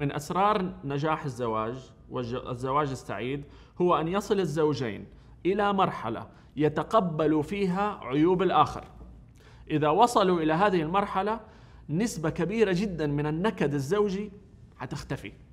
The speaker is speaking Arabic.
من أسرار نجاح الزواج والزواج السعيد هو أن يصل الزوجين إلى مرحلة يتقبل فيها عيوب الآخر إذا وصلوا إلى هذه المرحلة نسبة كبيرة جدا من النكد الزوجي حتختفي